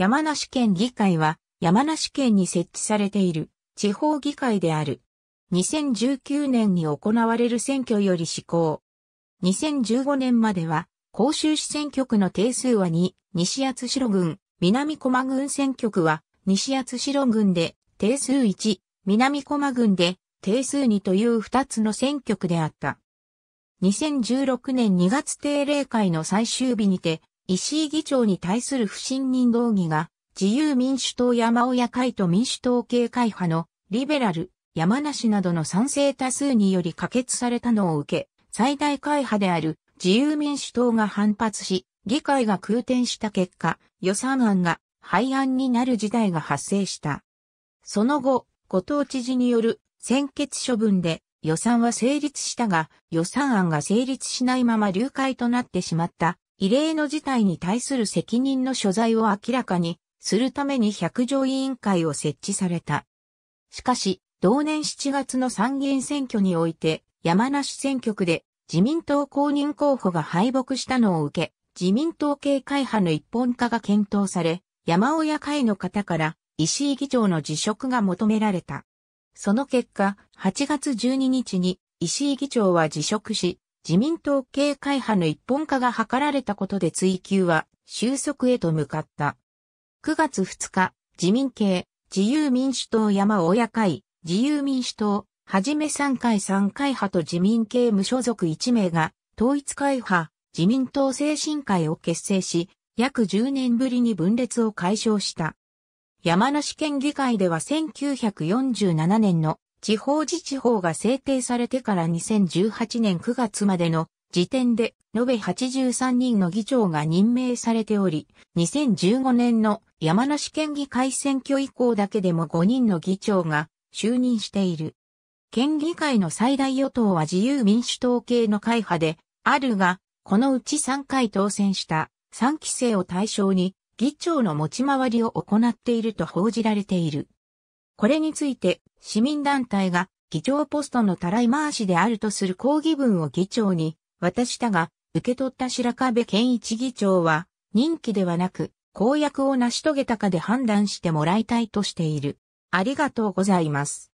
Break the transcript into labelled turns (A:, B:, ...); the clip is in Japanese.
A: 山梨県議会は、山梨県に設置されている地方議会である。2019年に行われる選挙より施行。2015年までは、甲州市選挙区の定数は2、西厚代郡、南駒郡選挙区は、西厚代郡で定数1、南駒郡で定数2という2つの選挙区であった。2016年2月定例会の最終日にて、石井議長に対する不信任動議が、自由民主党山尾屋会と民主党系会派のリベラル、山梨などの賛成多数により可決されたのを受け、最大会派である自由民主党が反発し、議会が空転した結果、予算案が廃案になる事態が発生した。その後、後藤知事による専決処分で予算は成立したが、予算案が成立しないまま流会となってしまった異例の事態に対する責任の所在を明らかにするために百条委員会を設置された。しかし、同年7月の参議院選挙において、山梨選挙区で自民党公認候補が敗北したのを受け、自民党系会派の一本化が検討され、山親会の方から石井議長の辞職が求められた。その結果、8月12日に石井議長は辞職し、自民党系会派の一本化が図られたことで追及は収束へと向かった。9月2日、自民系、自由民主党山親会、自由民主党、はじめ3回3回派と自民系無所属1名が、統一会派、自民党精神会を結成し、約10年ぶりに分裂を解消した。山梨県議会では1947年の地方自治法が制定されてから2018年9月までの時点で延べ83人の議長が任命されており、2015年の山梨県議会選挙以降だけでも5人の議長が就任している。県議会の最大与党は自由民主党系の会派であるが、このうち3回当選した3期生を対象に議長の持ち回りを行っていると報じられている。これについて、市民団体が議長ポストのたらい回しであるとする抗議文を議長に渡したが、受け取った白壁健一議長は、任期ではなく、公約を成し遂げたかで判断してもらいたいとしている。ありがとうございます。